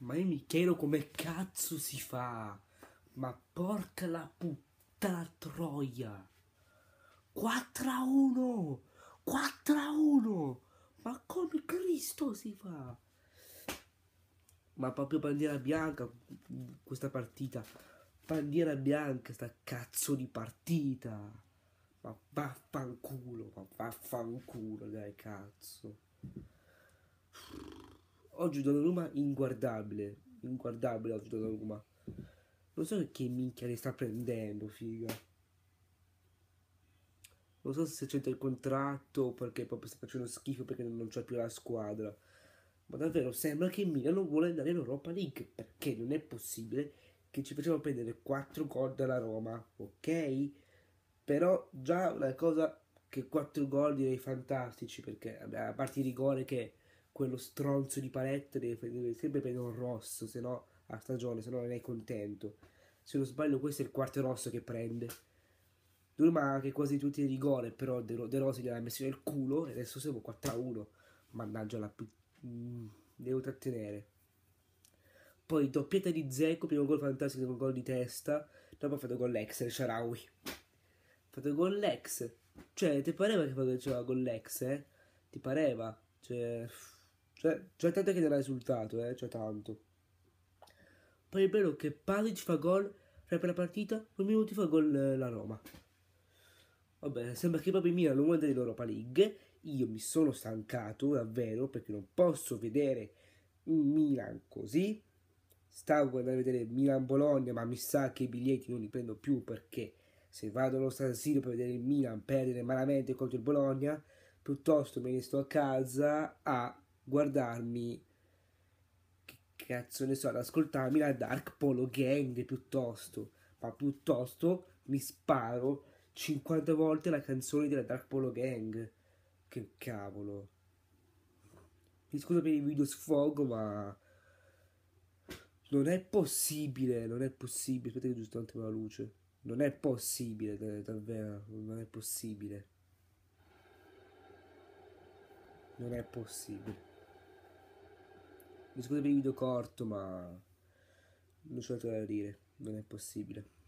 Ma io mi chiedo come cazzo si fa. Ma porca la puttana troia. 4 a 1. 4 a 1. Ma come Cristo si fa? Ma proprio bandiera bianca questa partita. Bandiera bianca sta cazzo di partita. Ma vaffanculo, ma vaffanculo, dai cazzo. Oggi Donnarumma inguardabile. Inguardabile oggi Donnarumma. Non so che minchia ne sta prendendo, figa. Non so se c'entra il contratto o perché proprio sta facendo schifo perché non c'è più la squadra. Ma davvero sembra che Milano vuole andare in Europa League perché non è possibile che ci facciamo prendere 4 gol dalla Roma, ok? Però già una cosa che 4 gol direi fantastici perché a parte i rigore che quello stronzo di palette deve, deve sempre prendere un rosso, se no a stagione, se no non è contento. Se non sbaglio questo è il quarto rosso che prende. ma anche quasi tutti i rigore, però De, De Rossi gliel'ha messo nel culo e adesso siamo 4-1. a Mannaggia la... Mm, devo trattenere. Poi doppietta di Zecco, primo gol fantastico, primo gol di testa. Dopo ha fatto gol l'ex, il Sharawi. Ha fatto gol l'ex. Cioè, ti pareva che faceva gol l'ex, eh? Ti pareva? Cioè... Cioè, c'è tanto che non ha risultato, eh, cioè tanto. Poi è vero che Palic fa gol cioè per la partita, due minuti fa gol eh, la Roma. Vabbè, sembra che proprio Milan non vuole dell'Europa League. Io mi sono stancato, davvero, perché non posso vedere un Milan così. Stavo guardando a vedere Milan-Bologna, ma mi sa che i biglietti non li prendo più perché se vado allo San Siro per vedere il Milan perdere malamente contro il Bologna, piuttosto me ne sto a casa a guardarmi che cazzo ne so, ad ascoltarmi la Dark Polo Gang piuttosto, ma piuttosto mi sparo 50 volte la canzone della Dark Polo Gang. Che cavolo. Mi scuso per il video sfogo, ma non è possibile, non è possibile. Aspetta che giusto un attimo la luce. Non è possibile, davvero, non è possibile. Non è possibile. Mi scuso per il video corto, ma non so altro da dire, non è possibile.